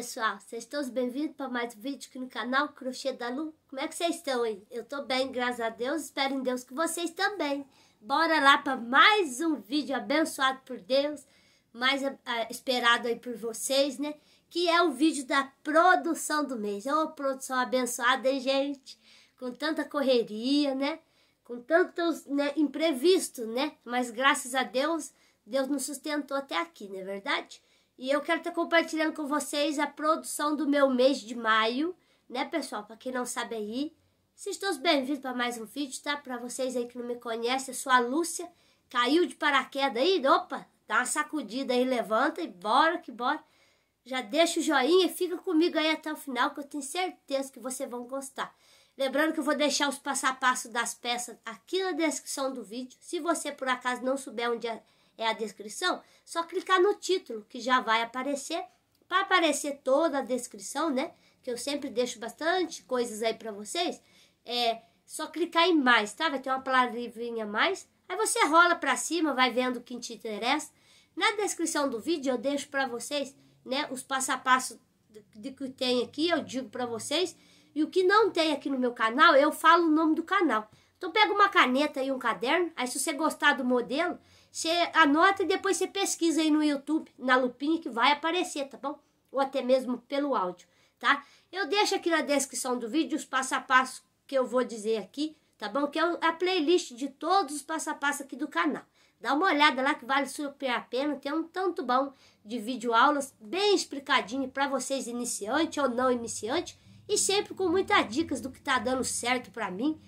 pessoal, vocês todos bem-vindos para mais um vídeo aqui no canal Crochê da Lu. Como é que vocês estão aí? Eu tô bem, graças a Deus, espero em Deus que vocês também. Bora lá para mais um vídeo abençoado por Deus, mais ah, ah, esperado aí por vocês, né? Que é o vídeo da produção do mês. Ô, oh, produção abençoada, hein, gente? Com tanta correria, né? Com tantos né, imprevistos, né? Mas graças a Deus, Deus nos sustentou até aqui, não é verdade? E eu quero estar compartilhando com vocês a produção do meu mês de maio, né, pessoal? Para quem não sabe aí, sejam todos bem-vindos para mais um vídeo, tá? Para vocês aí que não me conhecem, eu sou a Lúcia, caiu de paraquedas aí, opa, dá uma sacudida aí, levanta e bora que bora. Já deixa o joinha e fica comigo aí até o final, que eu tenho certeza que vocês vão gostar. Lembrando que eu vou deixar os passo a passo das peças aqui na descrição do vídeo. Se você por acaso não souber onde é é a descrição, só clicar no título que já vai aparecer, para aparecer toda a descrição, né? Que eu sempre deixo bastante coisas aí para vocês. É só clicar em mais, tá? Vai ter uma palavrinha mais. Aí você rola para cima, vai vendo o que te interessa. Na descrição do vídeo eu deixo para vocês, né, os passo a passo de que tem aqui, eu digo para vocês. E o que não tem aqui no meu canal, eu falo o nome do canal. Então pega uma caneta e um caderno, aí se você gostar do modelo, você anota e depois você pesquisa aí no YouTube, na lupinha, que vai aparecer, tá bom? Ou até mesmo pelo áudio, tá? Eu deixo aqui na descrição do vídeo os passo a passo que eu vou dizer aqui, tá bom? Que é a playlist de todos os passo a passo aqui do canal. Dá uma olhada lá que vale super a pena, tem um tanto bom de vídeo aulas bem explicadinho para vocês iniciante ou não iniciante e sempre com muitas dicas do que tá dando certo para mim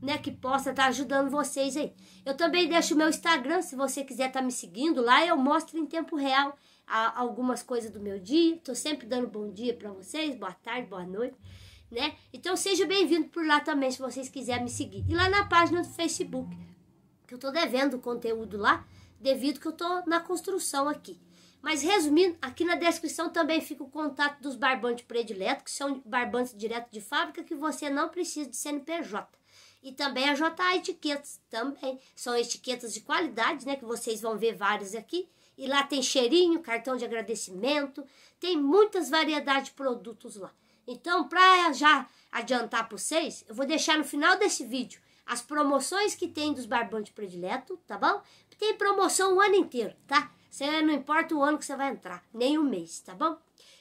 né, que possa estar tá ajudando vocês aí. Eu também deixo o meu Instagram, se você quiser estar tá me seguindo lá, eu mostro em tempo real a, algumas coisas do meu dia. Tô sempre dando bom dia para vocês, boa tarde, boa noite, né? Então seja bem-vindo por lá também, se vocês quiserem me seguir. E lá na página do Facebook, que eu tô devendo conteúdo lá, devido que eu tô na construção aqui. Mas resumindo, aqui na descrição também fica o contato dos barbantes prediletos, que são barbantes direto de fábrica, que você não precisa de CNPJ e também a J&A etiquetas também. São etiquetas de qualidade, né? Que vocês vão ver várias aqui. E lá tem cheirinho, cartão de agradecimento, tem muitas variedades de produtos lá. Então, para já adiantar para vocês, eu vou deixar no final desse vídeo as promoções que tem dos barbantes predileto, tá bom? Tem promoção o ano inteiro, tá? Você não importa o ano que você vai entrar, nem o mês, tá bom?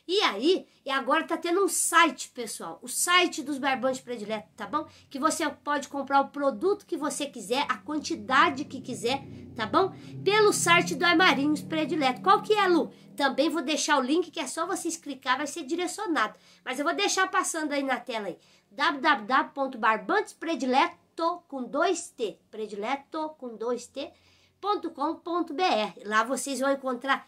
E aí, e agora tá tendo um site, pessoal, o site dos barbantes prediletos, tá bom? Que você pode comprar o produto que você quiser, a quantidade que quiser, tá bom? Pelo site do Armarinhos Predileto. Qual que é, Lu? Também vou deixar o link que é só vocês clicar, vai ser direcionado. Mas eu vou deixar passando aí na tela aí. www.barbantespredileto com 2t, predileto com 2t www.barbantes.com.br. Lá vocês vão encontrar,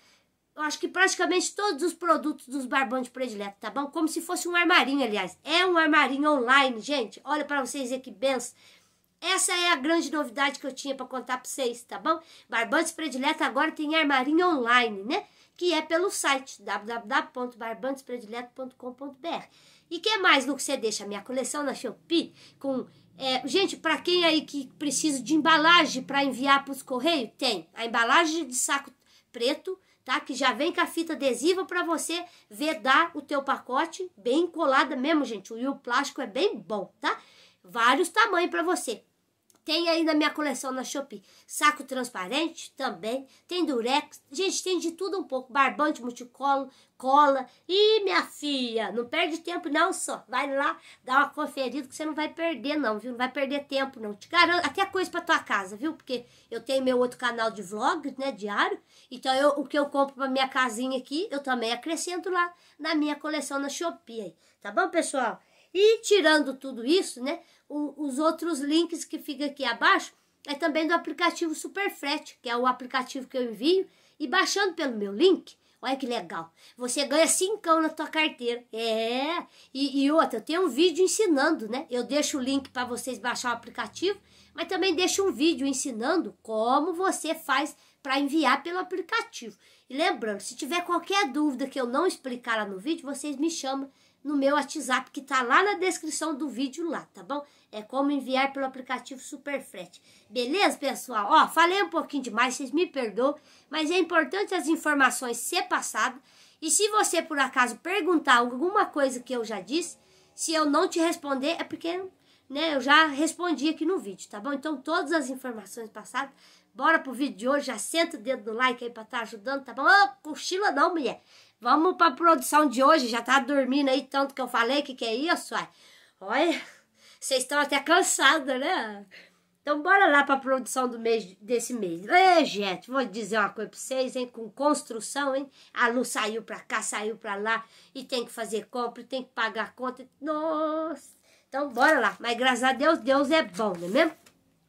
eu acho que praticamente todos os produtos dos Barbantes prediletos, tá bom? Como se fosse um armarinho, aliás. É um armarinho online, gente. Olha para vocês aqui que benção. Essa é a grande novidade que eu tinha para contar para vocês, tá bom? Barbantes predileto agora tem armarinho online, né? que é pelo site www.barbantespredileto.com.br. E que mais, Lucas, você deixa minha coleção na Shopee com... É, gente, para quem aí que precisa de embalagem para enviar para os correios, tem a embalagem de saco preto, tá? Que já vem com a fita adesiva para você vedar o teu pacote bem colada mesmo, gente. E o plástico é bem bom, tá? Vários tamanhos para você. Tem aí na minha coleção na Shopee. Saco transparente também. Tem durex. Gente, tem de tudo um pouco. Barbante, multicolo, cola. E minha filha, não perde tempo não só. Vai lá, dá uma conferida que você não vai perder não, viu? Não vai perder tempo não. Te garanto até coisa pra tua casa, viu? Porque eu tenho meu outro canal de vlog, né, diário. Então eu, o que eu compro pra minha casinha aqui, eu também acrescento lá na minha coleção na Shopee aí. Tá bom, pessoal? E tirando tudo isso, né? o, os outros links que fica aqui abaixo é também do aplicativo Superfrete, que é o aplicativo que eu envio, e baixando pelo meu link, olha que legal, você ganha cincão na tua carteira. É, e, e outra, eu tenho um vídeo ensinando, né? Eu deixo o link para vocês baixar o aplicativo, mas também deixo um vídeo ensinando como você faz para enviar pelo aplicativo. E lembrando, se tiver qualquer dúvida que eu não explicar lá no vídeo, vocês me chamam no meu WhatsApp, que tá lá na descrição do vídeo lá, tá bom? É como enviar pelo aplicativo Superfrete. Beleza, pessoal? Ó, falei um pouquinho demais, vocês me perdoam, mas é importante as informações ser passadas. E se você, por acaso, perguntar alguma coisa que eu já disse, se eu não te responder, é porque né, eu já respondi aqui no vídeo, tá bom? Então, todas as informações passadas, bora pro vídeo de hoje, já senta o dedo no like aí pra estar tá ajudando, tá bom? Ô, cochila não, mulher! Vamos para a produção de hoje, já tá dormindo aí tanto que eu falei, que que é isso? Olha, vocês estão até cansados, né? Então bora lá para a produção do mês, desse mês. É, gente, vou dizer uma coisa para vocês, hein? Com construção, hein? A luz saiu para cá, saiu para lá e tem que fazer compra, tem que pagar conta. Nossa! Então bora lá. Mas graças a Deus, Deus é bom, não é mesmo?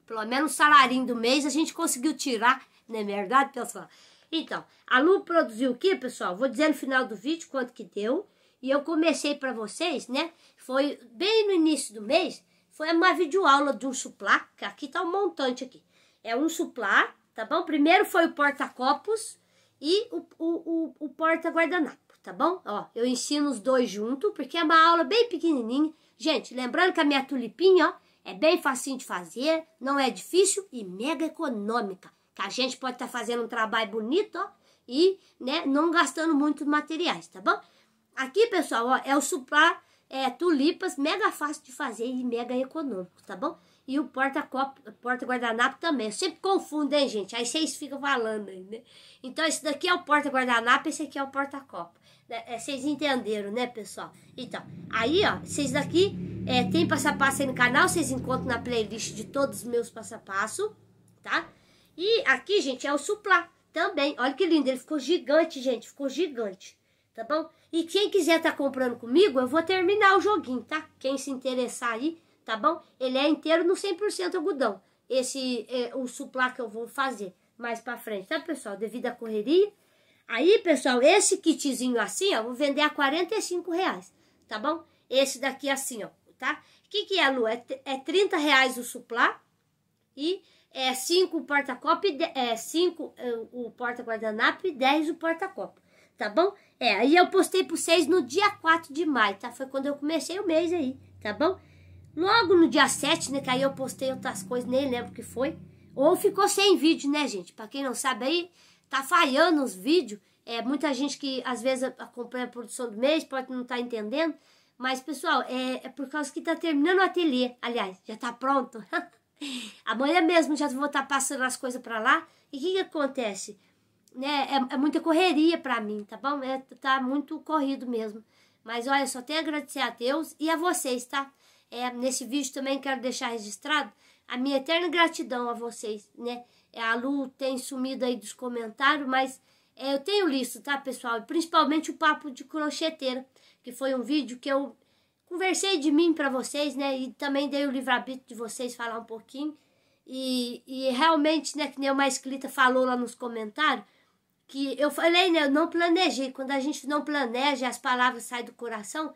Pelo menos o salarinho do mês a gente conseguiu tirar, não é verdade, pessoal? Então, a Lu produziu o que, pessoal? Vou dizer no final do vídeo quanto que deu. E eu comecei para vocês, né? Foi bem no início do mês, foi uma videoaula de um suplá. Aqui tá um montante aqui. É um suplá, tá bom? Primeiro foi o porta-copos e o, o, o, o porta-guardanapo, tá bom? Ó, eu ensino os dois junto, porque é uma aula bem pequenininha. Gente, lembrando que a minha tulipinha, ó, é bem facinho de fazer, não é difícil e mega econômica. Que a gente pode estar tá fazendo um trabalho bonito, ó, e né, não gastando muitos materiais, tá bom? Aqui, pessoal, ó, é o supra é, tulipas, mega fácil de fazer e mega econômico, tá bom? E o porta-copo, porta-guardanapo também. Eu sempre confundo, hein, gente? Aí vocês ficam falando aí, né? Então, esse daqui é o porta-guardanapo, esse aqui é o porta-copo. Né, é, vocês entenderam, né, pessoal? Então, aí, ó, vocês daqui é, tem passo a passo aí no canal, vocês encontram na playlist de todos os meus passo a passo, Tá? E aqui, gente, é o suplá também. Olha que lindo, ele ficou gigante, gente, ficou gigante, tá bom? E quem quiser tá comprando comigo, eu vou terminar o joguinho, tá? Quem se interessar aí, tá bom? Ele é inteiro no 100% algodão, esse é o suplá que eu vou fazer mais pra frente, tá, pessoal? Devido à correria. Aí, pessoal, esse kitzinho assim, ó, vou vender a 45 reais, tá bom? Esse daqui assim, ó, tá? O que que é, Lu? É, é 30 reais o suplá e é 5 o porta-copo, é 5 é, o porta-guardanapo e 10 o porta-copo, tá bom? É, aí eu postei para vocês no dia 4 de maio, tá? Foi quando eu comecei o mês aí, tá bom? Logo no dia 7, né, que aí eu postei outras coisas, nem lembro o que foi. Ou ficou sem vídeo, né, gente? Para quem não sabe aí, tá falhando os vídeos. É, muita gente que às vezes acompanha a produção do mês pode não estar tá entendendo. Mas, pessoal, é, é por causa que tá terminando o ateliê. Aliás, já tá pronto. Amanhã mesmo já vou estar tá passando as coisas para lá. E o que, que acontece? Né? É, é muita correria para mim, tá bom? É, tá muito corrido mesmo. Mas olha, só tenho a agradecer a Deus e a vocês, tá? É, nesse vídeo também quero deixar registrado a minha eterna gratidão a vocês, né? É, a Lu tem sumido aí dos comentários, mas é, eu tenho listo, tá, pessoal? Principalmente o papo de crocheteira, que foi um vídeo que eu conversei de mim para vocês, né? E também dei o livre-arbítrio de vocês falar um pouquinho. E, e realmente, né, que nem uma escrita falou lá nos comentários, que eu falei, né, eu não planejei. Quando a gente não planeja, as palavras saem do coração,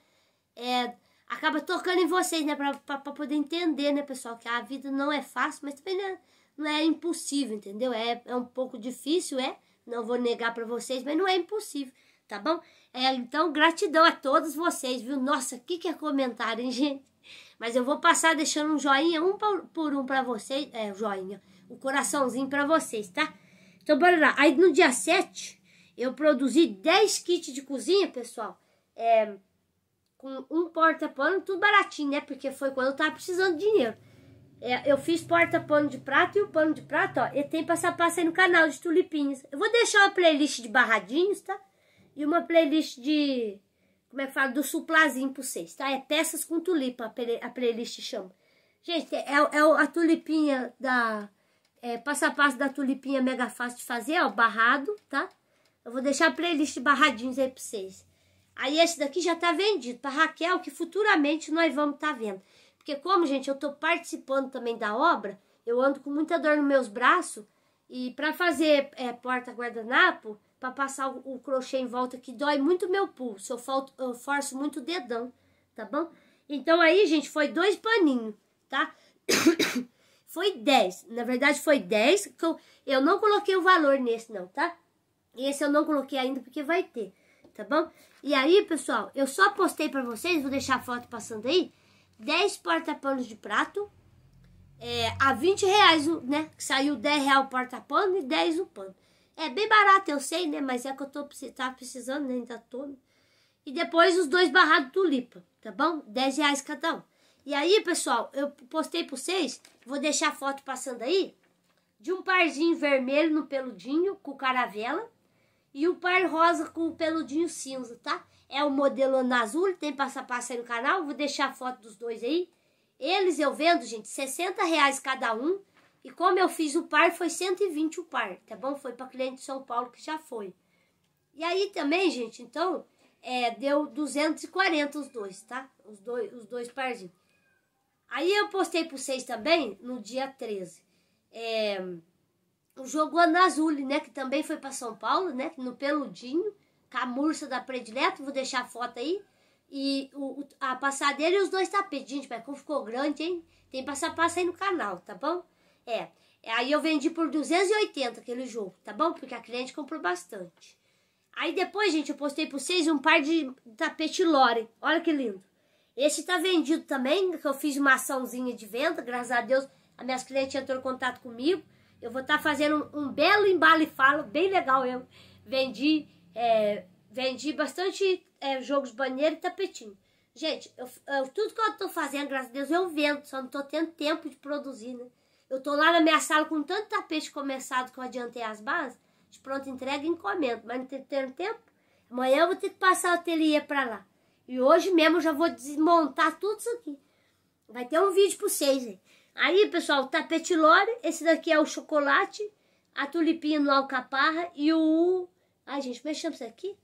é, acaba tocando em vocês, né, pra, poder entender, né, pessoal, que a vida não é fácil, mas também não é, não é impossível, entendeu? É, é um pouco difícil, é, não vou negar para vocês, mas não é impossível, tá bom? É, então, gratidão a todos vocês, viu? Nossa, que que é comentário, hein, gente? Mas eu vou passar deixando um joinha, um por um para vocês. É, joinha. O um coraçãozinho para vocês, tá? Então, bora lá. Aí, no dia 7, eu produzi 10 kits de cozinha, pessoal. É, com um porta-pano, tudo baratinho, né? Porque foi quando eu tava precisando de dinheiro. É, eu fiz porta-pano de prato e o pano de prato, ó. E tem a passo aí no canal de tulipinhas. Eu vou deixar uma playlist de barradinhos, tá? e uma playlist de. Como é que fala? Do suplazinho pra vocês, tá? É peças com tulipa, a playlist chama. Gente, é, é, é a tulipinha da. É, passo a passo da tulipinha mega fácil de fazer, ó, barrado, tá? Eu vou deixar a playlist barradinhos aí pra vocês. Aí esse daqui já tá vendido pra Raquel, que futuramente nós vamos tá vendo. Porque como, gente, eu tô participando também da obra, eu ando com muita dor nos meus braços, e para fazer é, porta guardanapo, para passar o, crochê em volta, que dói muito meu pulso, eu, falto, eu forço muito o dedão, tá bom? Então aí, gente, foi dois paninhos, tá? foi dez na verdade foi dez que eu, eu não coloquei o valor nesse não, tá? Esse eu não coloquei ainda porque vai ter, tá bom? E aí, pessoal, eu só postei para vocês, vou deixar a foto passando aí, dez porta-panos de prato, é, a 20 reais, né? Que saiu 10 reais o porta-pano e 10 o pano. É bem barato, eu sei, né? Mas é que eu tô, precisando, né? Ainda tô. Né. E depois os dois barrados tulipa, tá bom? 10 reais cada um. E aí, pessoal, eu postei pra vocês, vou deixar a foto passando aí, de um parzinho vermelho no peludinho, com caravela, e um par rosa com o peludinho cinza, tá? É o modelo na azul, tem passa aí no canal, vou deixar a foto dos dois aí. Eles eu vendo, gente, 60 reais cada um, e como eu fiz o par, foi 120 o par, tá bom? Foi para cliente de São Paulo que já foi. E aí também, gente, então, é, deu 240 os dois, tá? Os dois, os dois parzinhos. Aí eu postei para vocês também, no dia 13, é, o jogo Anazuli, né? Que também foi para São Paulo, né? No Peludinho, com a Mursa da Predileto, vou deixar a foto aí. E o, a passadeira e os dois tapetes. Gente, mas como ficou grande, hein? Tem passapassa aí no canal, tá bom? É, é. Aí eu vendi por 280 aquele jogo, tá bom? Porque a cliente comprou bastante. Aí depois, gente, eu postei pra vocês um par de tapete lore. Olha que lindo. Esse tá vendido também, que eu fiz uma açãozinha de venda, graças a Deus. As minhas clientes entrou em contato comigo. Eu vou estar tá fazendo um, um belo embalo e falo, bem legal eu. Vendi, é, vendi bastante é, jogos banheiro e tapetinho. Gente, eu, eu, tudo que eu tô fazendo, graças a Deus, eu vendo. Só não tô tendo tempo de produzir, né? Eu tô lá na minha sala com tanto tapete começado que eu adiantei as bases, de pronto entrega e encomendo, mas não tem tempo, amanhã eu vou ter que passar o ateliê para lá. E hoje mesmo eu já vou desmontar tudo isso aqui. Vai ter um vídeo para vocês aí. Aí, pessoal, o tapete lore, esse daqui é o chocolate, a tulipinha no alcaparra e o... Ai, gente, como é que chama isso aqui?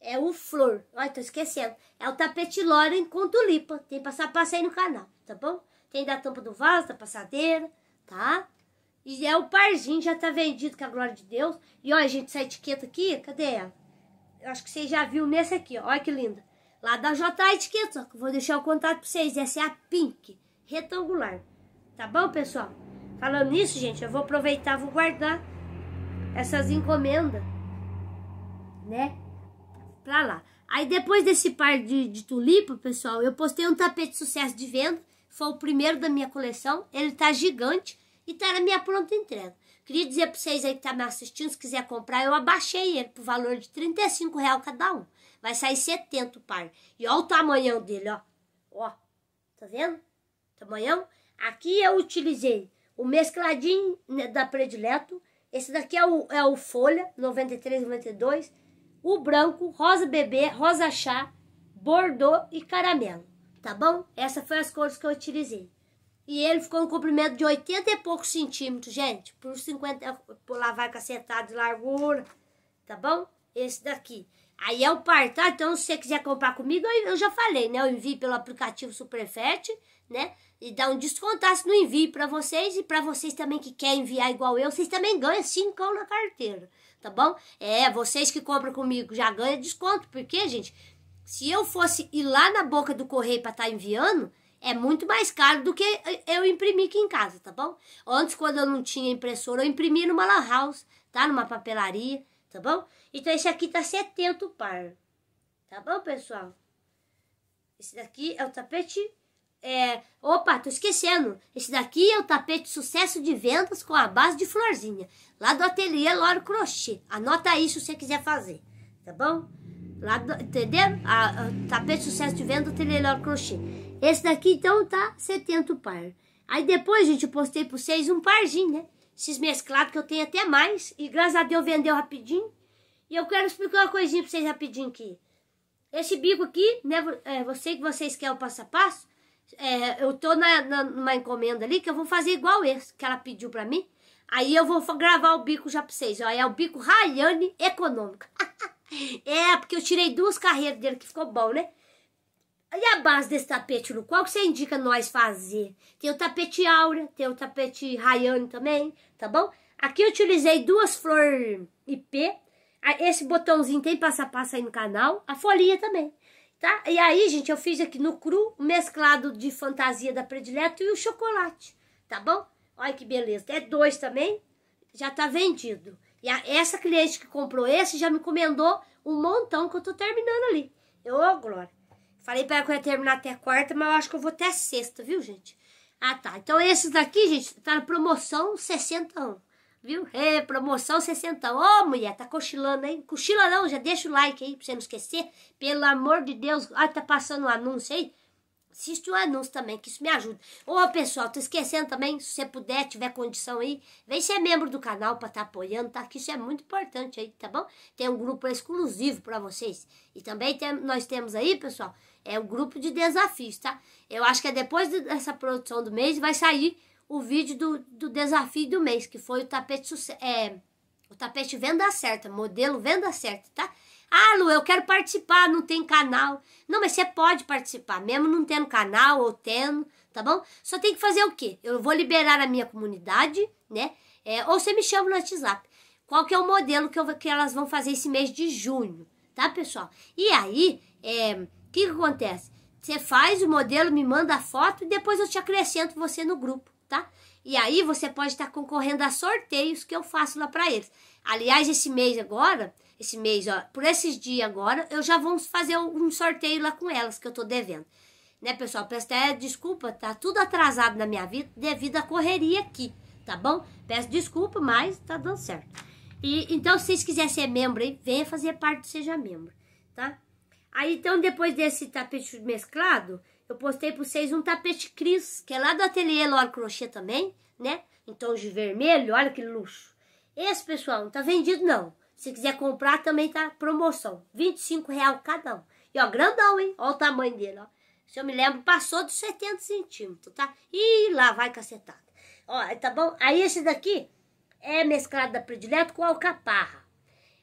É o flor. Ai, tô esquecendo. É o tapete lore com tulipa. Tem passar aí no canal, tá bom? Tem da tampa do vaso, da passadeira, tá? E é o parzinho, já tá vendido com a glória de Deus. E olha, gente, essa etiqueta aqui, cadê ela? Eu acho que vocês já viu nesse aqui, ó. Olha que linda. Lá da J Etiqueta, que eu vou deixar o contato pra vocês. Essa é a Pink, retangular. Tá bom, pessoal? Falando nisso, gente, eu vou aproveitar, vou guardar essas encomendas, né? Pra lá. Aí depois desse par de, de tulipa, pessoal, eu postei um tapete sucesso de venda. Foi o primeiro da minha coleção. Ele tá gigante e era tá na minha pronta entrega. Queria dizer para vocês aí que tá me assistindo, se quiser comprar, eu abaixei ele pro valor de 35 reais cada um. Vai sair 70 o par. E olha o tamanhão dele, ó. Ó, tá vendo? Tamanhão. Aqui eu utilizei o mescladinho né, da Predileto. Esse daqui é o, é o Folha, 93, 92. O branco, rosa bebê, rosa chá, bordô e caramelo. Tá bom? Essas foram as cores que eu utilizei. E ele ficou um comprimento de 80 e poucos centímetros, gente. Por 50, por lá vai cacetado de largura, tá bom? Esse daqui. Aí é o par, tá? Então, se você quiser comprar comigo, eu, já falei, né? Eu envio pelo aplicativo Superfet, né? E dá um descontasse no envio para vocês e para vocês também que querem enviar igual eu, vocês também ganham 5 na carteira, tá bom? É, vocês que compram comigo já ganham desconto, porque, gente, se eu fosse ir lá na boca do correio para estar tá enviando, é muito mais caro do que eu imprimir aqui em casa, tá bom? Antes, quando eu não tinha impressora, eu imprimia numa La house, tá? Numa papelaria, tá bom? Então, esse aqui tá 70 par, tá bom, pessoal? Esse daqui é o tapete... É... Opa, tô esquecendo. Esse daqui é o tapete sucesso de vendas com a base de florzinha. Lá do ateliê Loro Crochê. Anota aí se você quiser fazer, tá bom? Lá do... Entenderam? A, a, tapete sucesso de venda do ateliê Loro Crochê. Esse daqui, então, tá 70 par. Aí depois, gente, eu postei para vocês um parzinho, né? Esses mesclados que eu tenho até mais. E graças a Deus vendeu rapidinho. E eu quero explicar uma coisinha para vocês rapidinho aqui. Esse bico aqui, né? É, você que vocês querem o passo a passo. É, eu tô na, na, numa encomenda ali que eu vou fazer igual esse que ela pediu para mim. Aí eu vou gravar o bico já pra vocês, ó. É o bico Rayane Econômico. é, porque eu tirei duas carreiras dele que ficou bom, né? E a base desse tapete, Lu? Qual que você indica nós fazer? Tem o tapete Aura, tem o tapete Rayane também, tá bom? Aqui eu utilizei duas flores IP. Ah, esse botãozinho tem passo a passo aí no canal. A folhinha também, tá? E aí, gente, eu fiz aqui no cru, mesclado de fantasia da predileta e o chocolate, tá bom? Olha que beleza. É dois também, já tá vendido. E a, essa cliente que comprou esse já me encomendou um montão que eu tô terminando ali. Ô, oh, Glória. Falei pra ela que eu ia terminar até quarta, mas eu acho que eu vou até sexta, viu, gente? Ah, tá. Então esses daqui, gente, tá na promoção 61. viu? É, promoção 60. Ô, oh, mulher, tá cochilando, aí? Cochila não, já deixa o like aí pra você não esquecer. Pelo amor de Deus. Ah, tá passando um anúncio aí. Assiste o um anúncio também, que isso me ajuda. Ô, oh, pessoal, tô esquecendo também, se você puder, tiver condição aí, vem ser membro do canal pra estar tá apoiando, tá? Que isso é muito importante aí, tá bom? Tem um grupo exclusivo pra vocês. E também tem, nós temos aí, pessoal, é o grupo de desafios, tá? Eu acho que é depois dessa produção do mês vai sair o vídeo do, do desafio do mês, que foi o tapete é, o tapete venda certa, modelo venda certa, tá? Ah, Lu, eu quero participar, não tem canal. Não, mas você pode participar, mesmo não tendo canal ou tendo, tá bom? Só tem que fazer o quê? Eu vou liberar a minha comunidade, né? É, ou você me chama no WhatsApp. Qual que é o modelo que, eu, que elas vão fazer esse mês de junho, tá, pessoal? E aí, é, o que, que acontece? Você faz o modelo, me manda a foto e depois eu te acrescento você no grupo, tá? E aí você pode estar concorrendo a sorteios que eu faço lá para eles. Aliás, esse mês agora, esse mês, ó, por esses dias agora, eu já vou fazer um sorteio lá com elas que eu tô devendo. Né, pessoal? Peço até desculpa, tá tudo atrasado na minha vida devido à correria aqui, tá bom? Peço desculpa, mas tá dando certo. E então, se vocês quiserem ser membro aí, venha fazer parte Seja Membro, tá? Aí, então, depois desse tapete mesclado, eu postei para vocês um tapete Cris, que é lá do ateliê Loro Crochê também, né? Em tons de vermelho, olha que luxo. Esse, pessoal, não tá vendido não. Se quiser comprar, também tá promoção. 25 cada um. E, ó, grandão, hein? Olha o tamanho dele, ó. Se eu me lembro, passou dos 70 centímetros, tá? E lá vai cacetada. Ó, tá bom? Aí esse daqui é mesclado da predileto com alcaparra.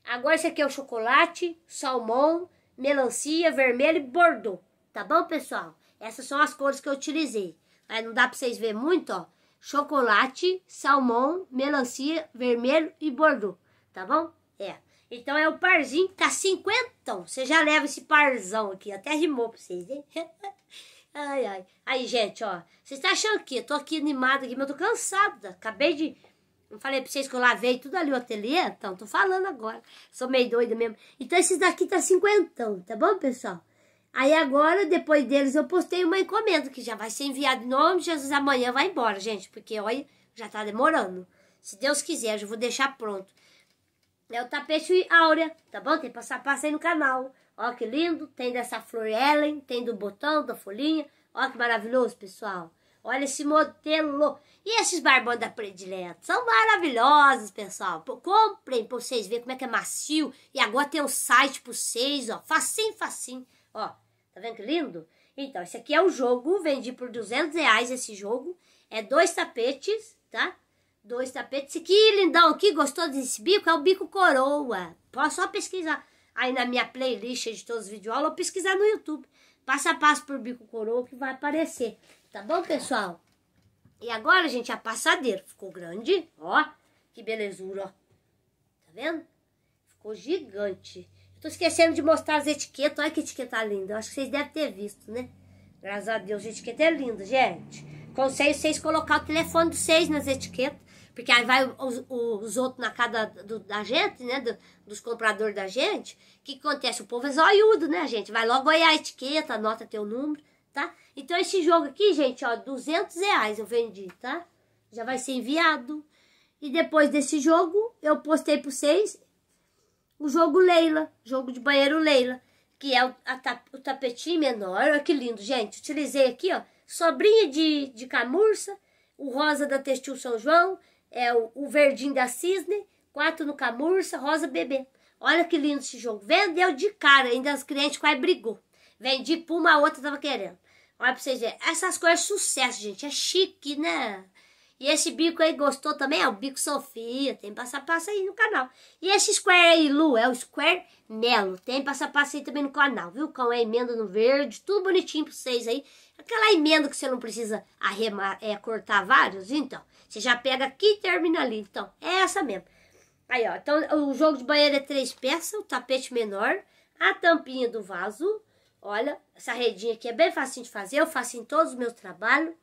Agora esse aqui é o chocolate, salmão, melancia, vermelho e bordeaux. Tá bom, pessoal? Essas são as cores que eu utilizei. Aí não dá pra vocês verem muito, ó. Chocolate, salmão, melancia, vermelho e bordeaux. Tá bom? É. Então é o parzinho, tá cinquentão. Você já leva esse parzão aqui. Até rimou pra vocês, hein? ai, ai. Aí, gente, ó. Vocês estão tá achando que eu tô aqui animado aqui, mas eu tô cansada. Acabei de não falei pra vocês que eu lavei tudo ali o ateliê? Então, tô falando agora. Sou meio doida mesmo. Então, esses daqui tá cinquentão, tá bom, pessoal? Aí agora, depois deles, eu postei uma encomenda que já vai ser enviada em nome de Jesus. Amanhã vai embora, gente, porque olha, já tá demorando. Se Deus quiser, eu já vou deixar pronto. É o tapete áurea, tá bom? Tem passar passo aí no canal. Ó que lindo, tem dessa flor Ellen, tem do botão, da folhinha. Ó que maravilhoso, pessoal. Olha esse modelo. E esses barbantes da predileta são maravilhosos, pessoal. comprem pra vocês verem como é que é macio. E agora tem o um site pra vocês, ó. Facinho, facinho. Ó, tá vendo que lindo? Então, esse aqui é o jogo. Vendi por 200 reais esse jogo. É dois tapetes, tá? Dois tapetes. Esse aqui, lindão aqui, gostou desse bico? É o bico coroa. pode só pesquisar aí na minha playlist de todos os vídeos ou pesquisar no YouTube. Passo a passo por bico coroa que vai aparecer. Tá bom, pessoal? E agora, gente, a passadeira ficou grande, ó. Que belezura, ó. Tá vendo? Ficou gigante. Eu tô esquecendo de mostrar as etiquetas. Olha que etiqueta linda. Eu acho que vocês devem ter visto, né? Graças a Deus, a etiqueta é linda, gente. Conselho vocês colocar o telefone de vocês nas etiquetas. Porque aí vai os, os outros na casa do, da gente, né? Do, dos compradores da gente. O que acontece? O povo é zoiudo, né, gente? Vai logo olhar a etiqueta, anota teu número tá? Então esse jogo aqui, gente, ó, 200 reais eu vendi, tá? Já vai ser enviado. E depois desse jogo, eu postei para vocês o jogo Leila, jogo de banheiro Leila, que é o, a, o tapetinho menor. Olha que lindo, gente. Utilizei aqui, ó, sobrinha de, de camurça, o rosa da Textil São João, é o, o verdinho da Cisne, quatro no camurça, rosa bebê. Olha que lindo esse jogo. Vendeu de cara, ainda as clientes quase brigou. Vendi por uma outra tava querendo. Olha pra vocês verem. Essas coisas é sucesso, gente. É chique, né? E esse bico aí gostou também? É o bico Sofia. Tem passa-passa aí no canal. E esse square aí, Lu, é o square Melo. Tem passa-passa aí também no canal, viu? Com a emenda no verde, tudo bonitinho pra vocês aí. Aquela emenda que você não precisa arremar, é, cortar vários, então. Você já pega aqui e termina ali. Então, é essa mesmo. Aí, ó. Então, o jogo de banheiro é três peças, o tapete menor, a tampinha do vaso, Olha, essa redinha aqui é bem facinho de fazer, eu faço em todos os meus trabalhos.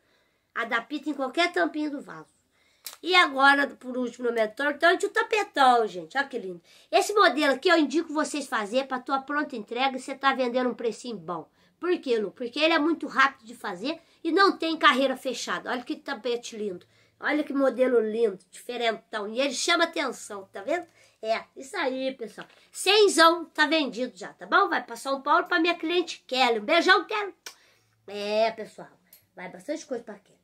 Adapta em qualquer tampinha do vaso. E agora, por último, no meu tortante, o tapetão, gente. Olha que lindo. Esse modelo aqui eu indico vocês fazer para tua pronta entrega você tá vendendo um precinho bom. Por quê, Lu? Porque ele é muito rápido de fazer e não tem carreira fechada. Olha que tapete lindo. Olha que modelo lindo, diferentão. E ele chama atenção, tá vendo? É, isso aí, pessoal. Seisão tá vendido já, tá bom? Vai pra São Paulo pra minha cliente Kelly. Um beijão, Kelly. É, pessoal. Vai bastante coisa pra Kelly.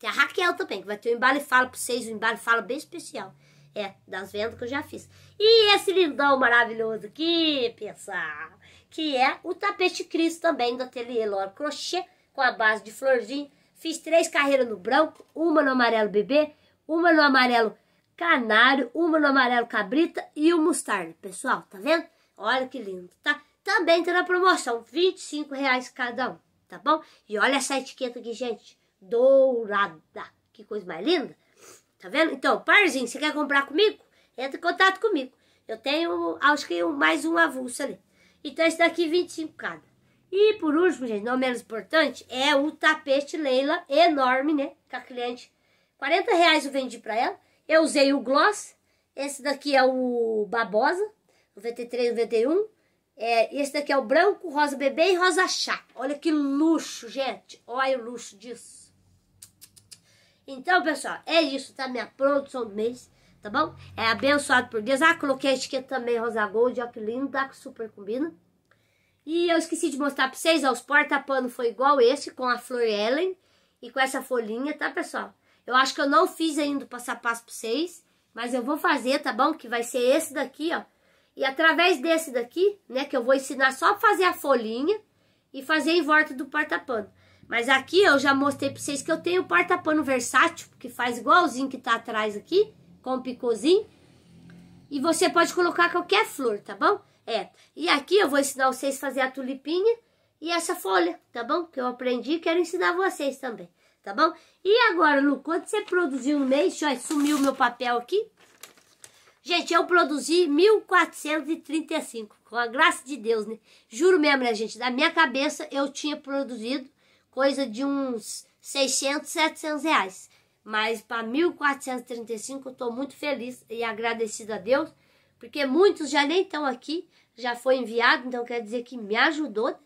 Tem a Raquel também, que vai ter um embalo e fala pra vocês. Um embalo e fala bem especial. É, das vendas que eu já fiz. E esse lindão maravilhoso aqui, pessoal. Que é o tapete Cris também, do Ateliê Loro Crochê. Com a base de florzinha. Fiz três carreiras no branco. Uma no amarelo bebê. Uma no amarelo canário, uma no amarelo cabrita e o um mostarda, pessoal, tá vendo? Olha que lindo, tá? Também tá na promoção, 25 reais cada um, tá bom? E olha essa etiqueta aqui, gente, dourada, que coisa mais linda, tá vendo? Então, parzinho, você quer comprar comigo? Entra em contato comigo, eu tenho, acho que mais um avulso ali. Então, esse daqui, 25 cada. E por último, gente, não menos importante, é o tapete Leila, enorme, né? Com a cliente, 40 reais eu vendi pra ela. Eu usei o gloss, esse daqui é o babosa, 93, 91. É, esse daqui é o branco, rosa bebê e rosa chá. Olha que luxo, gente. Olha o luxo disso. Então, pessoal, é isso, tá? Minha produção do mês, tá bom? É abençoado por Deus. Ah, coloquei a etiqueta também, rosa gold. Olha que lindo, tá? Que super combina. E eu esqueci de mostrar pra vocês, ó. Os porta-pano foi igual esse, com a flor Ellen. E com essa folhinha, tá, pessoal? Eu acho que eu não fiz ainda o passo a passo para vocês, mas eu vou fazer, tá bom? Que vai ser esse daqui, ó. E através desse daqui, né, que eu vou ensinar só fazer a folhinha e fazer em volta do porta-pano. Mas aqui eu já mostrei pra vocês que eu tenho o porta-pano versátil, que faz igualzinho que tá atrás aqui, com o picôzinho. E você pode colocar qualquer flor, tá bom? É, e aqui eu vou ensinar vocês a fazer a tulipinha e essa folha, tá bom? Que eu aprendi e quero ensinar vocês também tá bom? E agora, Lu, quanto você produziu no mês? Deixa eu sumiu meu papel aqui. Gente, eu produzi 1.435, com a graça de Deus, né? Juro mesmo, né, gente? Da minha cabeça, eu tinha produzido coisa de uns 600, 700 reais. Mas para 1.435, eu tô muito feliz e agradecida a Deus, porque muitos já nem estão aqui, já foi enviado, então quer dizer que me ajudou. Né?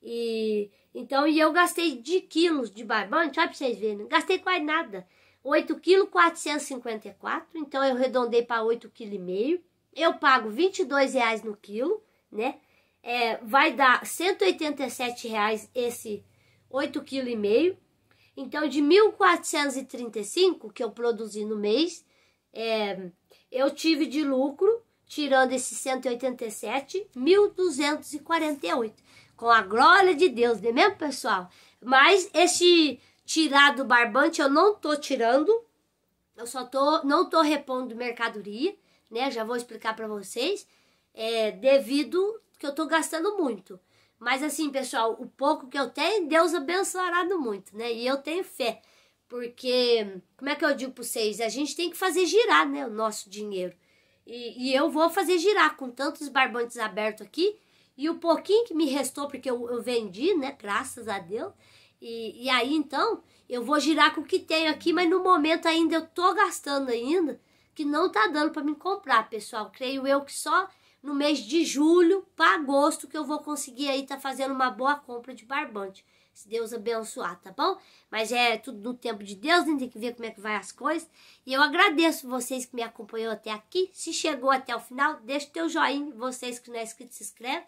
E então, e eu gastei de quilos de barbante, olha pra vocês verem, gastei quase nada. 8 kg 454, então eu redondei para 8 kg e meio. Eu pago 22 reais no quilo, né? É, vai dar 187 reais esse 8 kg e meio. Então de 1.435 que eu produzi no mês, é, eu tive de lucro tirando esses 187, 1.248 com a glória de Deus, não é mesmo, pessoal? Mas esse tirar do barbante eu não tô tirando, eu só tô, não tô repondo mercadoria, né? Já vou explicar para vocês, é, devido que eu tô gastando muito. Mas assim, pessoal, o pouco que eu tenho, Deus abençoará muito, né? E eu tenho fé, porque, como é que eu digo para vocês? A gente tem que fazer girar, né, o nosso dinheiro. E, e eu vou fazer girar com tantos barbantes abertos aqui, e o pouquinho que me restou, porque eu, eu vendi, né? Graças a Deus. E, e aí então, eu vou girar com o que tenho aqui, mas no momento ainda eu tô gastando ainda, que não tá dando para me comprar, pessoal. Creio eu que só no mês de julho para agosto que eu vou conseguir aí tá fazendo uma boa compra de barbante. Se Deus abençoar, tá bom? Mas é tudo no tempo de Deus, né? tem que ver como é que vai as coisas. E eu agradeço vocês que me acompanhou até aqui. Se chegou até o final, deixa o teu joinha. Vocês que não é inscrito, se inscreve.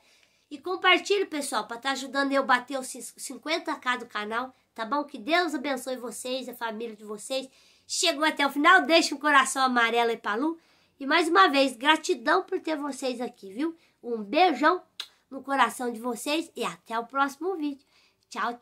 E compartilhe, pessoal, para estar tá ajudando eu bater os 50k do canal, tá bom? Que Deus abençoe vocês, a família de vocês. Chegou até o final, deixa um coração amarelo aí pra Lu. E mais uma vez, gratidão por ter vocês aqui, viu? Um beijão no coração de vocês e até o próximo vídeo. Tchau, tchau.